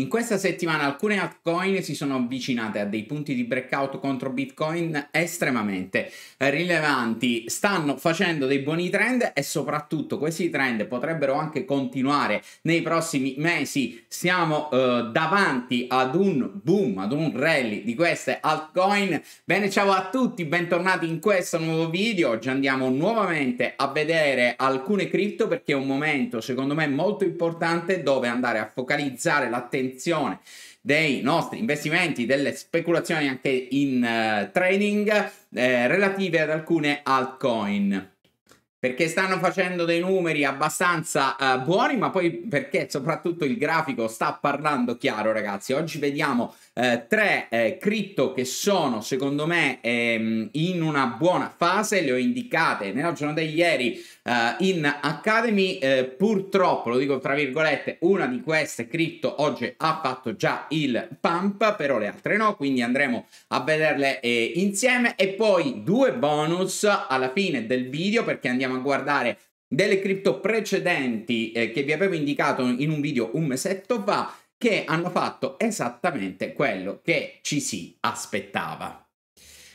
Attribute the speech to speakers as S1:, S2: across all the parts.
S1: In questa settimana alcune altcoin si sono avvicinate a dei punti di breakout contro Bitcoin estremamente eh, rilevanti, stanno facendo dei buoni trend e soprattutto questi trend potrebbero anche continuare nei prossimi mesi. Siamo eh, davanti ad un boom, ad un rally di queste altcoin. Bene, ciao a tutti, bentornati in questo nuovo video. Oggi andiamo nuovamente a vedere alcune cripto perché è un momento secondo me molto importante dove andare a focalizzare l'attenzione descrizione dei nostri investimenti, delle speculazioni anche in uh, trading eh, relative ad alcune altcoin perché stanno facendo dei numeri abbastanza uh, buoni, ma poi perché soprattutto il grafico sta parlando chiaro, ragazzi. Oggi vediamo eh, tre eh, cripto che sono, secondo me, ehm, in una buona fase, le ho indicate nella giornata di ieri Uh, in Academy eh, purtroppo, lo dico tra virgolette, una di queste cripto oggi ha fatto già il pump, però le altre no, quindi andremo a vederle eh, insieme e poi due bonus alla fine del video perché andiamo a guardare delle cripto precedenti eh, che vi avevo indicato in un video un mesetto fa che hanno fatto esattamente quello che ci si aspettava.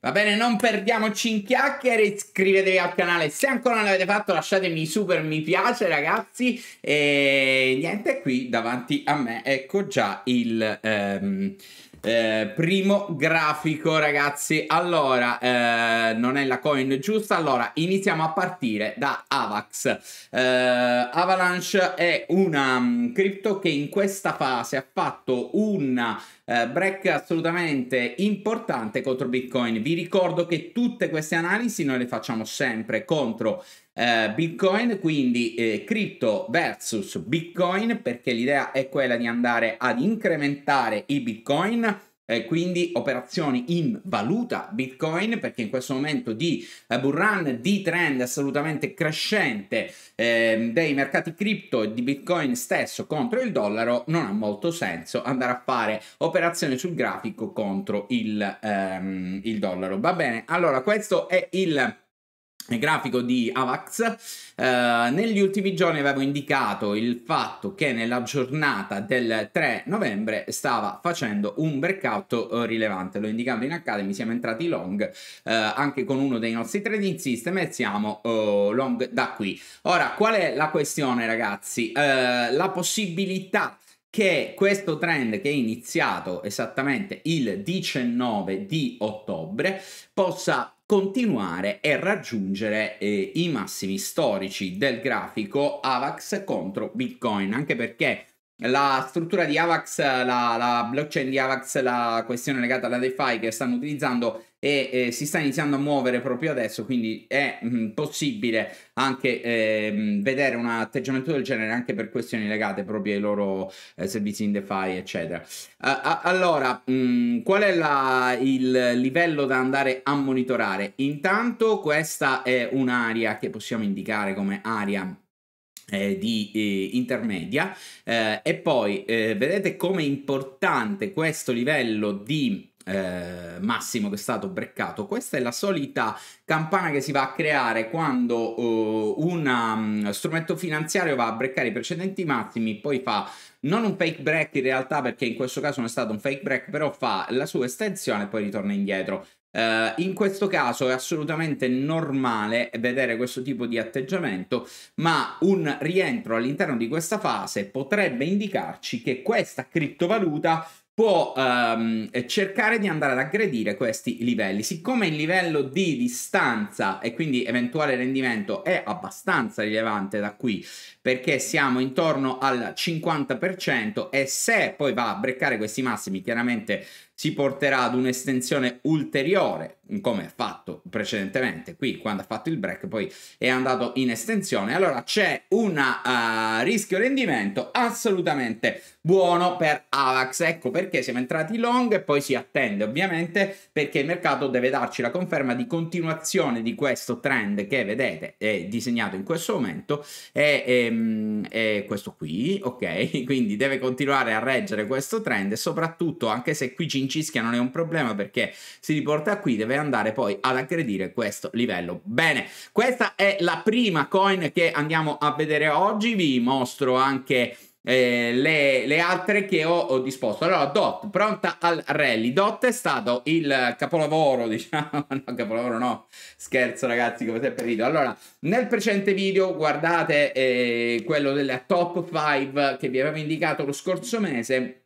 S1: Va bene, non perdiamoci in chiacchiere, iscrivetevi al canale se ancora non l'avete fatto, lasciatemi super mi piace ragazzi e niente, qui davanti a me ecco già il... Ehm... Eh, primo grafico ragazzi allora eh, non è la coin giusta allora iniziamo a partire da Avax eh, Avalanche è una mm, cripto che in questa fase ha fatto una eh, break assolutamente importante contro Bitcoin. Vi ricordo che tutte queste analisi noi le facciamo sempre contro eh, Bitcoin, quindi eh, cripto versus Bitcoin, perché l'idea è quella di andare ad incrementare i Bitcoin eh, quindi operazioni in valuta Bitcoin, perché in questo momento di eh, bull run, di trend assolutamente crescente eh, dei mercati cripto e di Bitcoin stesso contro il dollaro, non ha molto senso andare a fare operazioni sul grafico contro il, ehm, il dollaro. Va bene, allora questo è il grafico di Avax, eh, negli ultimi giorni avevo indicato il fatto che nella giornata del 3 novembre stava facendo un breakout eh, rilevante, l'ho indicato in Academy, siamo entrati long eh, anche con uno dei nostri trading system e siamo eh, long da qui. Ora, qual è la questione ragazzi? Eh, la possibilità che questo trend che è iniziato esattamente il 19 di ottobre possa continuare e raggiungere eh, i massimi storici del grafico AVAX contro Bitcoin, anche perché la struttura di AVAX, la, la blockchain di AVAX, la questione legata alla DeFi che stanno utilizzando e eh, si sta iniziando a muovere proprio adesso, quindi è mh, mm, possibile anche eh, vedere un atteggiamento del genere anche per questioni legate proprio ai loro eh, servizi in DeFi, eccetera. Uh, allora, mh, mm, qual è la, il livello da andare a monitorare? Intanto questa è un'area che possiamo indicare come area eh, di eh, intermedia eh, e poi eh, vedete come è importante questo livello di eh, Massimo che è stato breccato. Questa è la solita campana che si va a creare quando eh, un um, strumento finanziario va a breccare i precedenti massimi, poi fa non un fake break in realtà perché in questo caso non è stato un fake break, però fa la sua estensione e poi ritorna indietro. Uh, in questo caso è assolutamente normale vedere questo tipo di atteggiamento, ma un rientro all'interno di questa fase potrebbe indicarci che questa criptovaluta può um, cercare di andare ad aggredire questi livelli. Siccome il livello di distanza e quindi eventuale rendimento è abbastanza rilevante da qui, perché siamo intorno al 50% e se poi va a breccare questi massimi, chiaramente si porterà ad un'estensione ulteriore, come ha fatto precedentemente qui quando ha fatto il break, poi è andato in estensione. Allora c'è un uh, rischio rendimento assolutamente buono per Avax. Ecco perché siamo entrati long e poi si attende ovviamente perché il mercato deve darci la conferma di continuazione di questo trend che vedete disegnato in questo momento è, è, ehm, è questo qui, ok? Quindi deve continuare a reggere questo trend e soprattutto anche se qui ci Cischia non è un problema perché si riporta qui, deve andare poi ad aggredire questo livello. Bene, questa è la prima coin che andiamo a vedere oggi, vi mostro anche... Eh, le, le, altre che ho, ho, disposto. Allora, Dot, pronta al rally. Dot è stato il capolavoro, diciamo, no, capolavoro no, scherzo ragazzi, come sempre video. Allora, nel precedente video guardate eh, quello della top 5 che vi avevo indicato lo scorso mese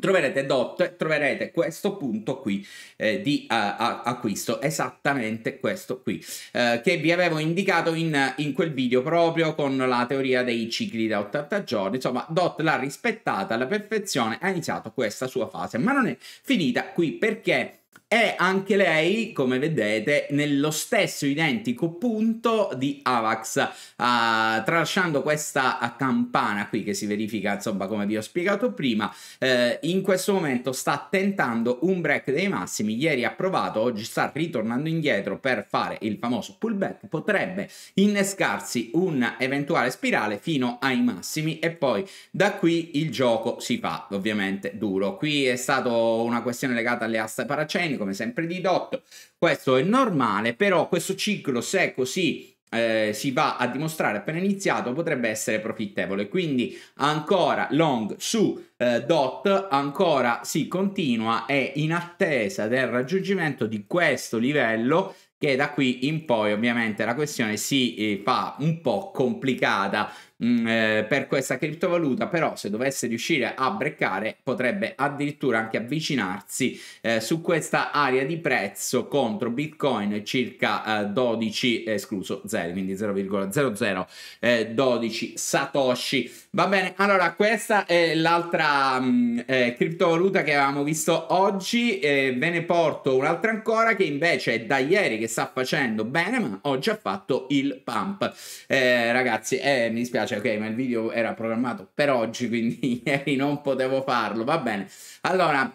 S1: troverete DOT, troverete questo punto qui eh, di uh, acquisto, esattamente questo qui, eh, che vi avevo indicato in, in, quel video proprio con la teoria dei cicli da 80 giorni, insomma DOT l'ha rispettata alla perfezione, ha iniziato questa sua fase, ma non è finita qui perché e anche lei, come vedete, nello stesso identico punto di Avax, uh, tralasciando questa campana qui che si verifica, insomma, come vi ho spiegato prima, uh, in questo momento sta tentando un break dei massimi, ieri ha provato, oggi sta ritornando indietro per fare il famoso pullback, potrebbe innescarsi un eventuale spirale fino ai massimi e poi da qui il gioco si fa ovviamente duro. Qui è stata una questione legata alle aste paraceni, bene, come sempre di Dot. Questo è normale, però questo ciclo, se è così eh, si va a dimostrare appena iniziato potrebbe essere profittevole quindi ancora long su eh, dot ancora si continua e in attesa del raggiungimento di questo livello che da qui in poi ovviamente la questione si eh, fa un po' complicata Mm, eh, per questa criptovaluta, però se dovesse riuscire a breccare potrebbe addirittura anche avvicinarsi eh, su questa area di prezzo contro Bitcoin circa eh, 12 escluso 0, quindi 0,0012 eh, Satoshi. Va bene, allora questa è l'altra mh, mm, eh, criptovaluta che avevamo visto oggi, ve ne porto un'altra ancora che invece è da ieri che sta facendo bene, ma oggi ha fatto il pump. ragazzi, mi dispiace dispiace, ok, ma il video era programmato per oggi, quindi ieri non potevo farlo, va bene. Allora,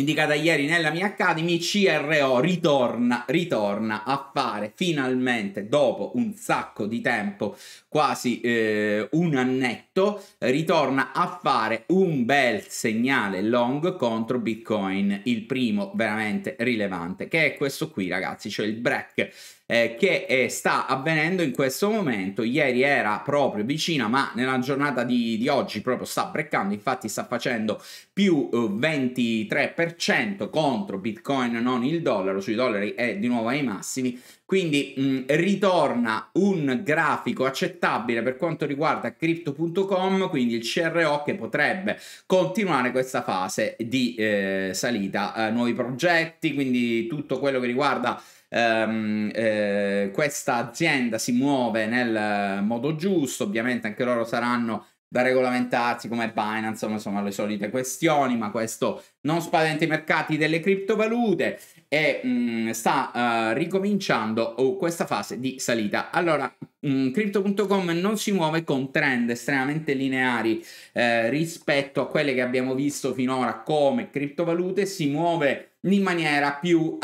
S1: indicata ieri nella mia Academy, CRO ritorna, ritorna a fare finalmente, dopo un sacco di tempo, quasi eh, un annetto, ritorna a fare un bel segnale long contro Bitcoin, il primo veramente rilevante, che è questo qui ragazzi, cioè il break eh, che eh, sta avvenendo in questo momento. Ieri era proprio vicina, ma nella giornata di, di oggi proprio sta breccando, infatti sta facendo più eh, 23%, 1% contro Bitcoin non il dollaro, sui dollari è di nuovo ai massimi, quindi mh, ritorna un grafico accettabile per quanto riguarda crypto.com, quindi il CRO che potrebbe continuare questa fase di eh, salita, eh, nuovi progetti, quindi tutto quello che riguarda Um, eh, questa azienda si muove nel eh, modo giusto, ovviamente anche loro saranno da regolamentarsi come Binance, insomma sono le solite questioni, ma questo non spaventa i mercati delle criptovalute e mh, mm, sta uh, ricominciando uh, questa fase di salita. Allora, mm, Crypto.com non si muove con trend estremamente lineari eh, rispetto a quelle che abbiamo visto finora come criptovalute, si muove in maniera più uh,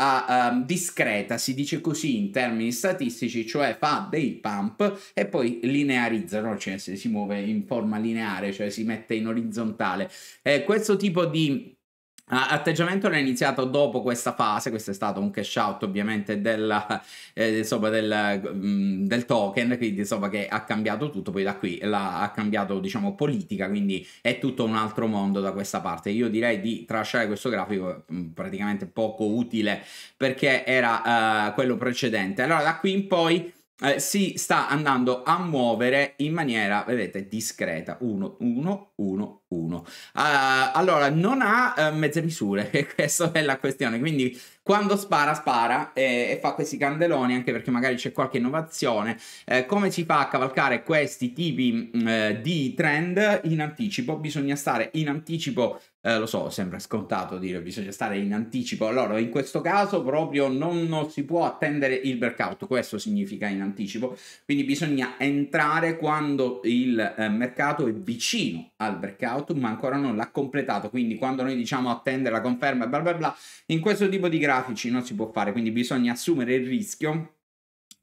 S1: discreta, si dice così in termini statistici, cioè fa dei pump e poi linearizza, no? cioè si muove in forma lineare, cioè si mette in orizzontale. Eh, questo tipo di Ah, atteggiamento era iniziato dopo questa fase, questo è stato un cash out ovviamente della, eh, insomma, del, mh, mm, del, token, quindi insomma che ha cambiato tutto, poi da qui la, ha cambiato diciamo politica, quindi è tutto un altro mondo da questa parte. Io direi di tralasciare questo grafico mh, mm, praticamente poco utile perché era uh, quello precedente. Allora da qui in poi eh, si sta andando a muovere in maniera, vedete, discreta. 1, 1, 1, 1. allora, non ha uh, mezze misure, questa è la questione. Quindi quando spara, spara eh, e, fa questi candeloni, anche perché magari c'è qualche innovazione. Eh, come si fa a cavalcare questi tipi mh, mm, eh, di trend in anticipo? Bisogna stare in anticipo eh, lo so, sembra scontato dire bisogna stare in anticipo. Allora, in questo caso proprio non, non, si può attendere il breakout, questo significa in anticipo. Quindi bisogna entrare quando il eh, mercato è vicino al breakout, ma ancora non l'ha completato. Quindi quando noi diciamo attendere la conferma e bla bla bla, in questo tipo di grafici non si può fare, quindi bisogna assumere il rischio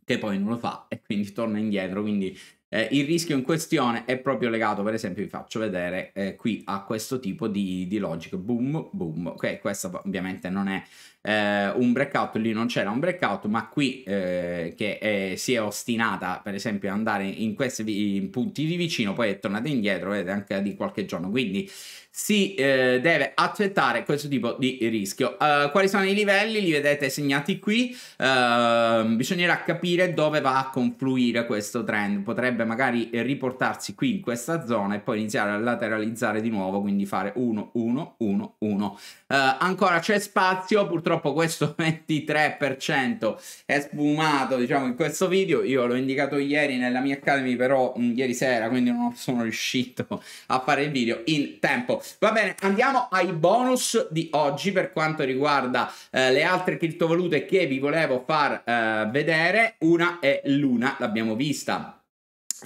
S1: che poi non lo fa e quindi torna indietro. Quindi eh, il rischio in questione è proprio legato, per esempio, vi faccio vedere eh, qui a questo tipo di, di logic, boom, boom, ok? Questa ovviamente non è eh, un breakout, lì non c'era un breakout, ma qui eh, che è, eh, si è ostinata per esempio ad andare in questi in punti di vicino, poi è tornata indietro, vedete anche di qualche giorno, quindi si eh, deve accettare questo tipo di rischio. Uh, quali sono i livelli? Li vedete segnati qui, uh, bisognerà capire dove va a confluire questo trend, potrebbe magari riportarsi qui in questa zona e poi iniziare a lateralizzare di nuovo, quindi fare 1, 1, 1, 1. ancora c'è spazio, purtroppo purtroppo questo 23% è sfumato diciamo in questo video io l'ho indicato ieri nella mia academy però mh, mm, ieri sera quindi non sono riuscito a fare il video in tempo va bene andiamo ai bonus di oggi per quanto riguarda eh, le altre criptovalute che vi volevo far eh, vedere una è Luna l'abbiamo vista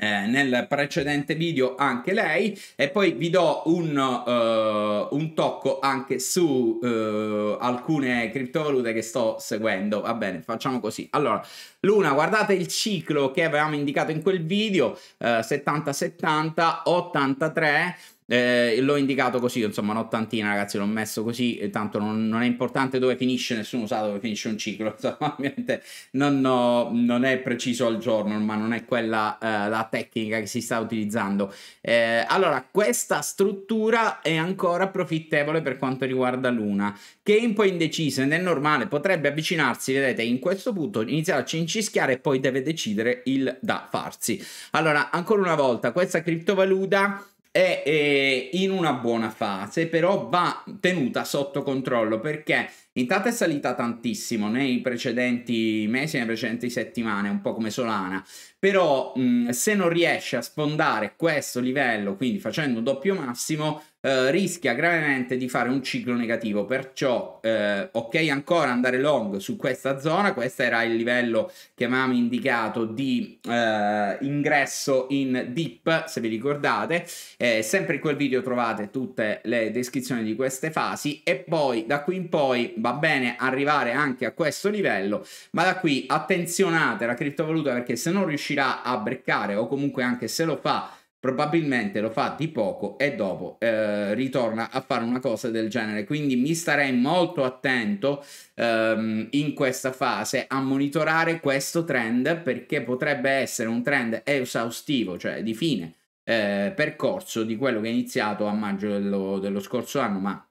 S1: eh, nel precedente video anche lei e poi vi do un, uh, un tocco anche su uh, alcune criptovalute che sto seguendo va bene facciamo così allora l'una guardate il ciclo che avevamo indicato in quel video uh, 70 70 83 eh, l'ho indicato così, insomma, un'ottantina, ragazzi, l'ho messo così, tanto non, non, è importante dove finisce, nessuno sa dove finisce un ciclo, insomma, ovviamente non, ho, non è preciso al giorno, ma non è quella eh, la tecnica che si sta utilizzando. Eh, allora, questa struttura è ancora profittevole per quanto riguarda Luna, che è un po' indecisa ed è normale, potrebbe avvicinarsi, vedete, in questo punto iniziare a cincischiare e poi deve decidere il da farsi. Allora, ancora una volta, questa criptovaluta è, è in una buona fase, però va tenuta sotto controllo perché intanto è salita tantissimo nei precedenti mesi, nelle precedenti settimane, un po' come Solana, però mh, se non riesce a sfondare questo livello, quindi facendo un doppio massimo, eh, rischia gravemente di fare un ciclo negativo. Perciò, eh, ok, ancora andare long su questa zona. Questo era il livello che avevamo indicato di eh, ingresso in dip. Se vi ricordate, eh, sempre in quel video trovate tutte le descrizioni di queste fasi. E poi da qui in poi va bene arrivare anche a questo livello, ma da qui attenzionate la criptovaluta perché se non riuscirà a breccare o comunque anche se lo fa probabilmente lo fa di poco e dopo eh, ritorna a fare una cosa del genere. Quindi mi starei molto attento ehm, in questa fase a monitorare questo trend perché potrebbe essere un trend esaustivo, cioè di fine eh, percorso di quello che è iniziato a maggio dello, dello scorso anno, ma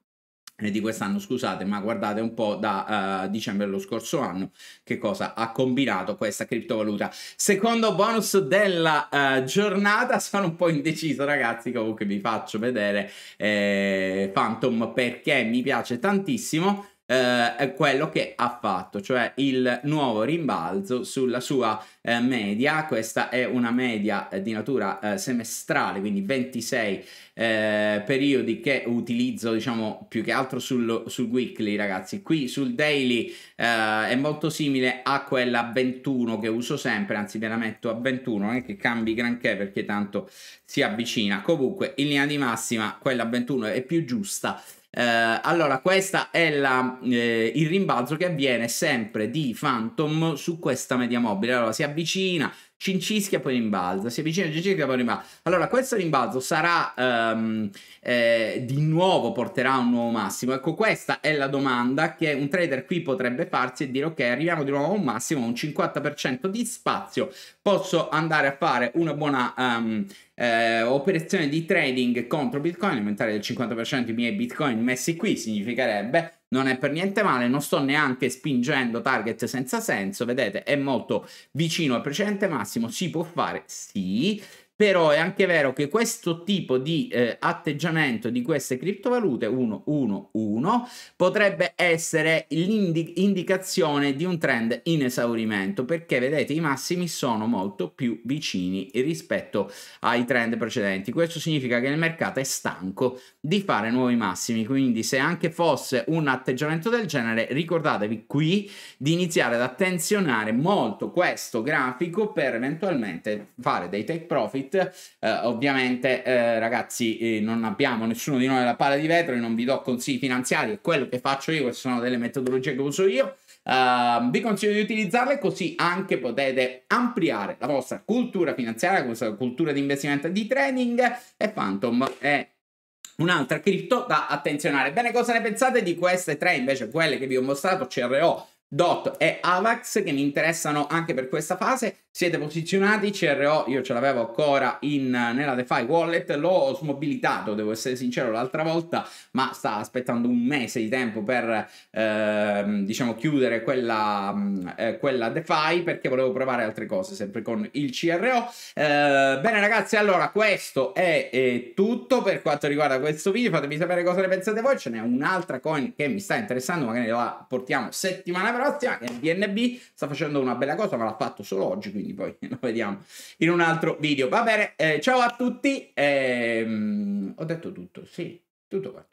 S1: di quest'anno, scusate, ma guardate un po' da uh, dicembre dello scorso anno che cosa ha combinato questa criptovaluta. Secondo bonus della uh, giornata, sono un po' indeciso ragazzi, comunque vi faccio vedere eh, Phantom perché mi piace tantissimo eh, quello che ha fatto, cioè il nuovo rimbalzo sulla sua eh, media, questa è una media eh, di natura eh, semestrale, quindi 26 eh, periodi che utilizzo diciamo più che altro sul, sul weekly ragazzi, qui sul daily eh, è molto simile a quella 21 che uso sempre, anzi ve la metto a 21, non è che cambi granché perché tanto si avvicina, comunque in linea di massima quella 21 è più giusta eh, allora, questa è la, eh, il rimbalzo che avviene sempre di Phantom su questa media mobile. Allora si avvicina, Cincischia poi rimbalza, si avvicina a Cincischia poi rimbalza. Allora questo rimbalzo sarà um, eh, di nuovo porterà a un nuovo massimo. Ecco questa è la domanda che un trader qui potrebbe farsi e dire ok arriviamo di nuovo a un massimo, un 50% di spazio, posso andare a fare una buona um, eh, operazione di trading contro Bitcoin, aumentare del 50% i miei Bitcoin messi qui significherebbe non è per niente male, non sto neanche spingendo target senza senso, vedete è molto vicino al precedente massimo, si può fare, sì, però è anche vero che questo tipo di eh, atteggiamento di queste criptovalute 111 potrebbe essere l'indicazione di un trend in esaurimento perché vedete i massimi sono molto più vicini rispetto ai trend precedenti questo significa che il mercato è stanco di fare nuovi massimi quindi se anche fosse un atteggiamento del genere ricordatevi qui di iniziare ad attenzionare molto questo grafico per eventualmente fare dei take profit eh, ovviamente, eh, ragazzi, eh, non abbiamo nessuno di noi la palla di vetro e non vi do consigli finanziari, è quello che faccio io, queste sono delle metodologie che uso io. Uh, vi consiglio di utilizzarle così anche potete ampliare la vostra cultura finanziaria, la vostra cultura di investimento e di trading e Phantom è un'altra cripto da attenzionare. Bene, cosa ne pensate di queste tre invece, quelle che vi ho mostrato, CRO, DOT e AVAX che mi interessano anche per questa fase? siete posizionati, CRO io ce l'avevo ancora in, nella DeFi Wallet, l'ho smobilitato, devo essere sincero, l'altra volta, ma sta aspettando un mese di tempo per, ehm, diciamo, chiudere quella, eh, quella, DeFi perché volevo provare altre cose, sempre con il CRO. Eh, bene ragazzi, allora questo è, è tutto per quanto riguarda questo video, fatemi sapere cosa ne pensate voi, ce n'è un'altra coin che mi sta interessando, magari la portiamo settimana prossima, che è BNB, sta facendo una bella cosa, ma l'ha fatto solo oggi, quindi quindi poi lo vediamo in un altro video. Va bene, eh, ciao a tutti, ehm, ho detto tutto, sì, tutto qua.